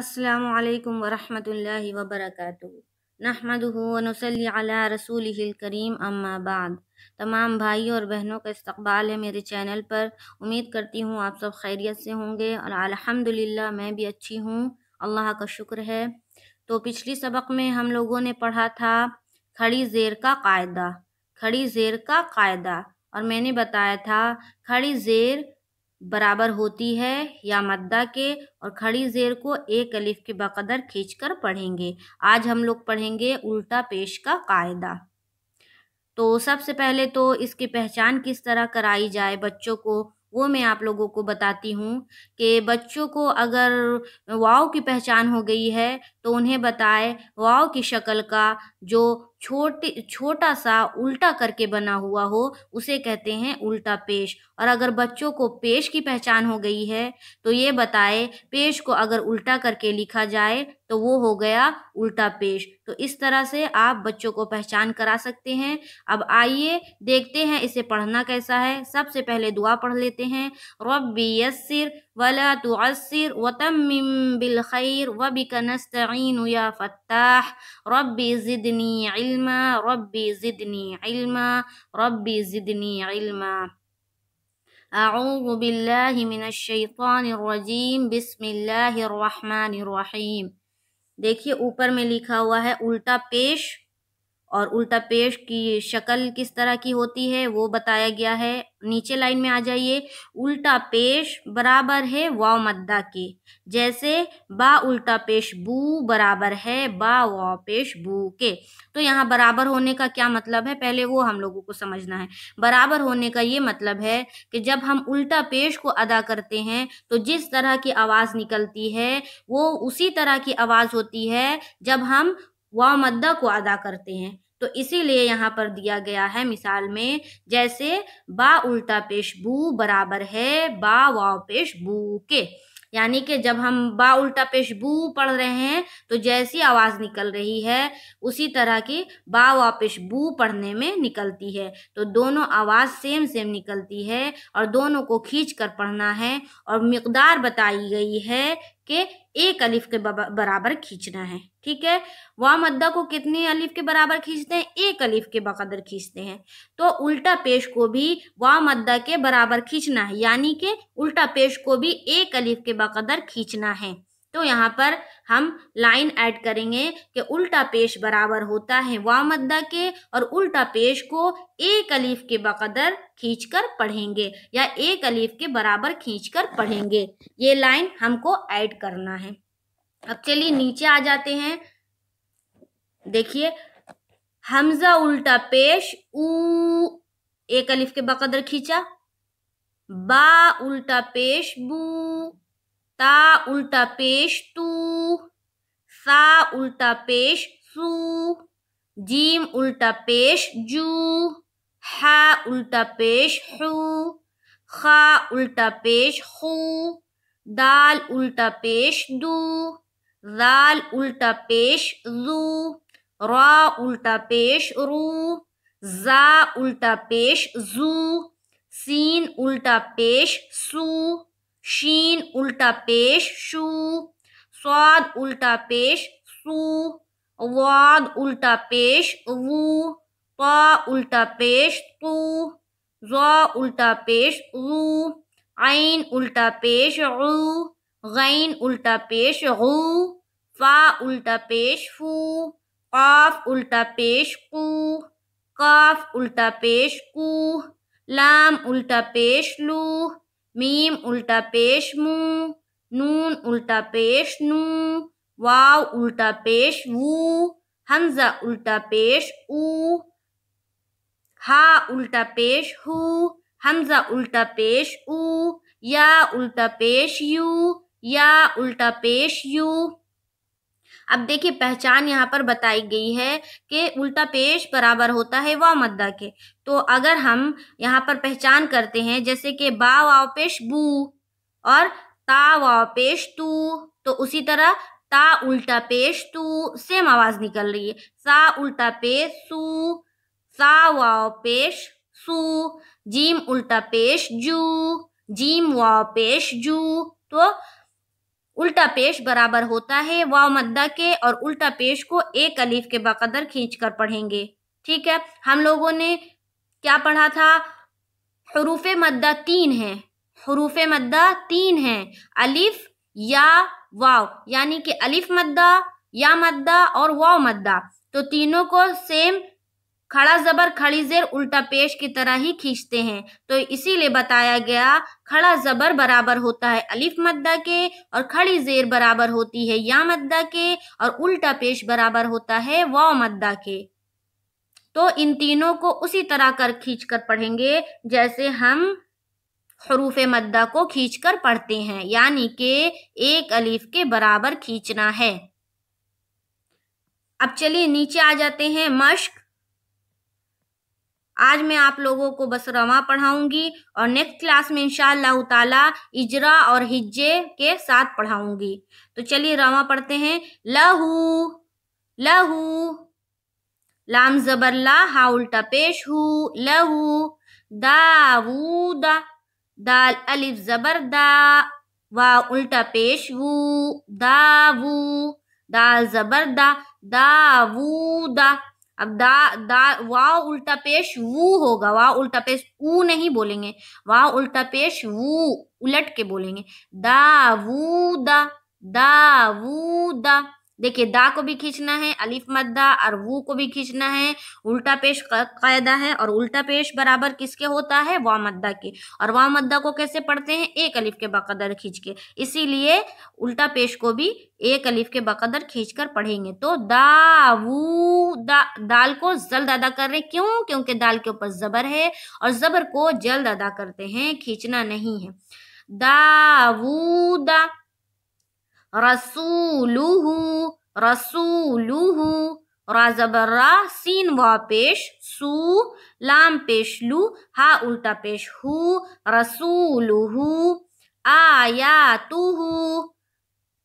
असलकम वरहमल वबरक नहमदनसली रसूल करीम अम्माबाद तमाम भाई और बहनों का इस्तबाल है मेरे चैनल पर उम्मीद करती हूँ आप सब खैरियत से होंगे और अल्हम्दुलिल्लाह मैं भी अच्छी हूँ अल्लाह का शुक्र है तो पिछली सबक में हम लोगों ने पढ़ा था खड़ी जेर का कायदा खड़ी जेर का कायदा और मैंने बताया था खड़ी जेर बराबर होती है या मद्दा के और खड़ी ज़ेर को एक अलिफ के बकदर खींचकर पढ़ेंगे आज हम लोग पढ़ेंगे उल्टा पेश का कायदा तो सबसे पहले तो इसकी पहचान किस तरह कराई जाए बच्चों को वो मैं आप लोगों को बताती हूँ कि बच्चों को अगर वाव की पहचान हो गई है तो उन्हें बताए वाव की शक्ल का जो छोटी छोटा सा उल्टा करके बना हुआ हो उसे कहते हैं उल्टा पेश और अगर बच्चों को पेश की पहचान हो गई है तो ये बताए पेश को अगर उल्टा करके लिखा जाए तो वो हो गया उल्टा पेश तो इस तरह से आप बच्चों को पहचान करा सकते हैं अब आइए देखते हैं इसे पढ़ना कैसा है सबसे पहले दुआ पढ़ लेते हैं रब यस्सिर ولا تعسر وتمم بالخير وبك نستعين يا فتاح ربي زدني علما ربي زدني علما ربي زدني علما أعوذ بالله من الشيطان الرجيم بسم الله الرحمن الرحيم देखिए ऊपर में लिखा हुआ है उल्टा पेश और उल्टा पेश की शक्ल किस तरह की होती है वो बताया गया है नीचे लाइन में आ जाइए उल्टा पेश बराबर है वाव मद्दा के जैसे बा उल्टा पेश बू बराबर है बा वाव पेश बू के तो यहाँ बराबर होने का क्या मतलब है पहले वो हम लोगों को समझना है बराबर होने का ये मतलब है कि जब हम उल्टा पेश को अदा करते हैं तो जिस तरह की आवाज़ निकलती है वो उसी तरह की आवाज़ होती है जब हम वाव मद्दा को अदा करते हैं तो इसीलिए यहाँ पर दिया गया है मिसाल में जैसे बा उल्टा पेश बू बराबर है बा वाव पेश बू के यानी कि जब हम बा उल्टा पेश बू पढ़ रहे हैं तो जैसी आवाज़ निकल रही है उसी तरह की बा वा पेश बू पढ़ने में निकलती है तो दोनों आवाज़ सेम सेम निकलती है और दोनों को खींच कर पढ़ना है और मकदार बताई गई है के एक अलिफ के बराबर खींचना है ठीक है वाह मद्दा को कितने अलिफ के बराबर खींचते हैं एक अलिफ के बकदर खींचते हैं तो उल्टा पेश को भी वाह मद्दा के बराबर खींचना है यानी कि उल्टा पेश को भी एक अलिफ के बकदर खींचना है तो यहाँ पर हम लाइन ऐड करेंगे कि उल्टा पेश बराबर होता है वामद्दा के और उल्टा पेश को एक अलीफ के बकदर खींचकर पढ़ेंगे या एक अलीफ के बराबर खींचकर पढ़ेंगे ये लाइन हमको ऐड करना है अब चलिए नीचे आ जाते हैं देखिए हमजा उल्टा पेश ऊ एक अलीफ के बकदर खींचा बा उल्टा पेश बू ता उल्टा पेश तू सा उल्टा पेश सू जीम उल्टा पेश जू हा उल्टा पेश हु खा उल्टा पेश खू दाल उल्टा पेश दू जाल उल्टा पेश जू रा उल्टा पेश रू जा उल्टा पेश जू सीन उल्टा पेश सू शीन उल्टा पेश शू स्वाद उल्टा पेश सू वाद उल्टा पेश वू पा उल्टा पेश तू जो उल्टा पेश रू आइन उल्टा पेश ऊ गैन उल्टा पेश गू फा उल्टा पेश फू काफ उल्टा पेश कू काफ उल्टा पेश कू लाम उल्टा पेश लू मीम उल्टा पेश मू नून उल्टा पेश नू वाव उल्टा पेश वू हमजा उल्टा पेश ऊ हा उल्टा पेश हु हमजा उल्टा पेश ऊ या उल्टा पेश यू या उल्टा पेश यू अब देखिए पहचान यहाँ पर बताई गई है कि उल्टा पेश बराबर होता है वाव मद्दा के तो अगर हम यहाँ पर पहचान करते हैं जैसे कि बा वाव पेश बू और ता वाव पेश तू तो उसी तरह ता उल्टा पेश तू सेम आवाज निकल रही है सा उल्टा पेश सू सा वाव पेश सू जीम उल्टा पेश जू जीम वाव पेश जू तो उल्टा पेश बराबर होता है वाव मद्दा के और उल्टा पेश को एक अलीफ के बकदर खींच कर पढ़ेंगे ठीक है हम लोगों ने क्या पढ़ा था हरूफ मद्दा तीन है हरूफ मद्दा तीन है अलिफ या वाव यानी कि अलिफ मद्दा या मद्दा और वाव मद्दा तो तीनों को सेम खड़ा जबर खड़ी जेर उल्टा पेश की तरह ही खींचते हैं तो इसीलिए बताया गया खड़ा जबर बराबर होता है अलिफ मद्दा के और खड़ी जेर बराबर होती है या मद्दा के और उल्टा पेश बराबर होता है व मद्दा के तो इन तीनों को उसी तरह कर खींच कर पढ़ेंगे जैसे हम हरूफ मद्दा को खींच कर पढ़ते हैं यानी कि एक अलीफ के बराबर खींचना है अब चलिए नीचे आ जाते हैं मश्क आज मैं आप लोगों को बस रवा पढ़ाऊंगी और नेक्स्ट क्लास में इंशाल्लाह ताला इजरा और हिज्जे के साथ पढ़ाऊंगी तो चलिए रवा पढ़ते हैं लहू लहू लाम जबरला हा उल्टा पेश हु लहू दाऊ दाल अलिफ जबर दा वा उल्टा पेश वो दाऊ दाल जबर दा दा अब दा दा वाव उल्टा पेश वो होगा वाव उल्टा पेश ऊ नहीं बोलेंगे वाव उल्टा पेश वू उलट के बोलेंगे दा वू दा दा वू दा देखिए दा को भी खींचना है अलिफ मद्दा और वू को भी खींचना है उल्टा पेश कायदा है और उल्टा पेश बराबर किसके होता है वा मद्दा के और वा मद्दा को कैसे पढ़ते हैं एक अलिफ के बकदर खींच के इसीलिए उल्टा पेश को भी एक अलिफ के बकदर खींच कर पढ़ेंगे तो दा वू दा दाल को जल्द अदा कर रहे क्यों क्योंकि दाल के ऊपर जबर है और जबर को जल्द अदा करते हैं खींचना नहीं है दा वू दा रसूलुहु रसूलुहु रा जबर्रा सीन वा पेश सू लाम पेश लू हा उल्टा पेश हु रसूलुहु आयातुहु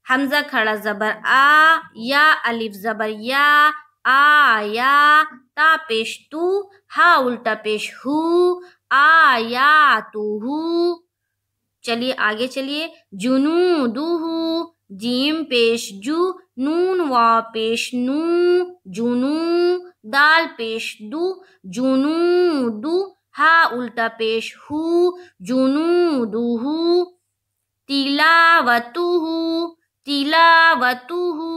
हमजा खड़ा जबर आ या अलिफ जबर या आया ता पेश तू हा उल्टा पेश हु आया तुहु चलिए आगे चलिए जुनू दुहू जीम पेश जू नून वा पेश नू जुनू दाल पेश दू जुनू दू हा उल्टा पेश हु जुनू दुहू तिलावतुहु तिलावतुहु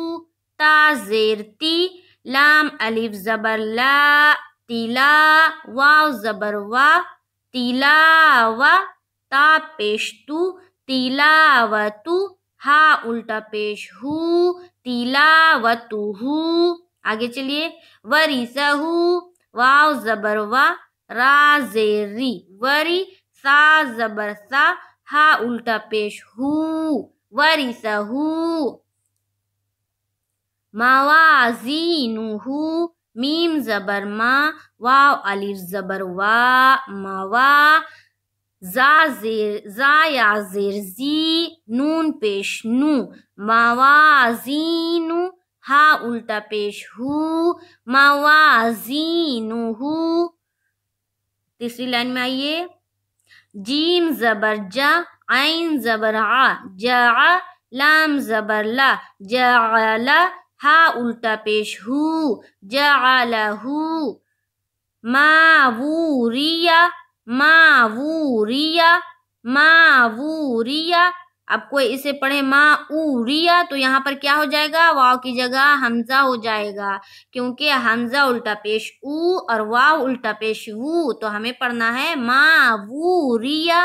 ता जेर ती लाम अलिफ जबर ला तिला वाव जबर वा वा ता पेश तू तिलावतु हा उल्टा पेश हु तीला व तुहू आगे चलिए वरी सहू वाव जबर वा रा जेरी वरी सा जबर सा हा उल्टा पेश हु वरी सहू मवाजीनुहु मीम जबर मा वाव अलिफ जबर वा मावा जाजिर जी नून पेश नू मवाजीनु हा उल्टा पेश हु मवाजीनु हु तीसरी लाइन में आइए जीम जबर जा आइन जबर आ जा लाम जबर ला जला हा उल्टा पेश हु जला हु मावूरिया मावूरिया मावूरिया अब कोई इसे पढ़े माऊरिया तो यहाँ पर क्या हो जाएगा वाव की जगह हमजा हो जाएगा क्योंकि हमजा उल्टा पेश ऊ और वाव उल्टा पेश वू तो हमें पढ़ना है रिया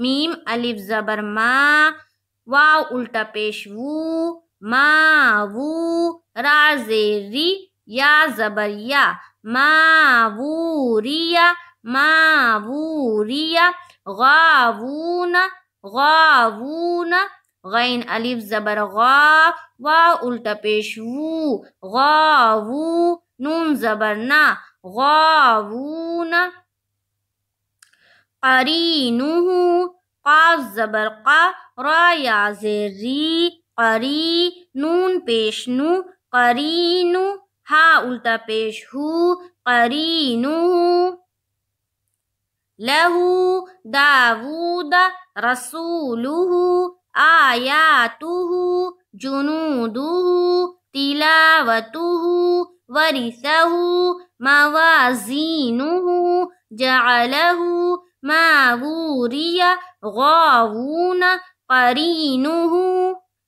मीम अलिफ जबर मा वाव उल्टा पेश वू मावू राजेरी या जबर या मावूरिया गावून गावून गैन अलिफ जबर गा वा उल्टा पेश गावू नून जबर ना गावून करीनुह काफ जबर का रा या जेरी करी नून पेश नू करीनु हा उल्टा पेश हु करीनु له داوود رسوله آياته جنوده تلاوته ورثه موازينه جعله معبوري غاوون قرينه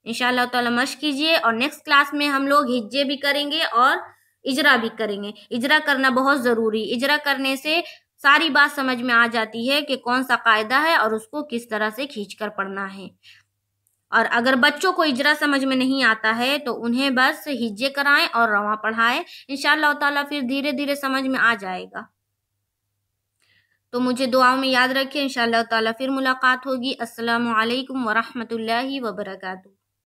इनशाला तला मश्क कीजिए और नेक्स्ट क्लास में हम लोग हिज्जे भी करेंगे और इजरा भी करेंगे इजरा करना बहुत ज़रूरी इजरा करने से सारी बात समझ में आ जाती है कि कौन सा कायदा है और उसको किस तरह से खींच कर पढ़ना है और अगर बच्चों को इजरा समझ में नहीं आता है तो उन्हें बस हिज्जे कराएं और रवा पढ़ाएं इन ताला फिर धीरे धीरे समझ में आ जाएगा तो मुझे दुआओं में याद रखें इन ताला फिर मुलाकात होगी असलकम वरहमल वबरकू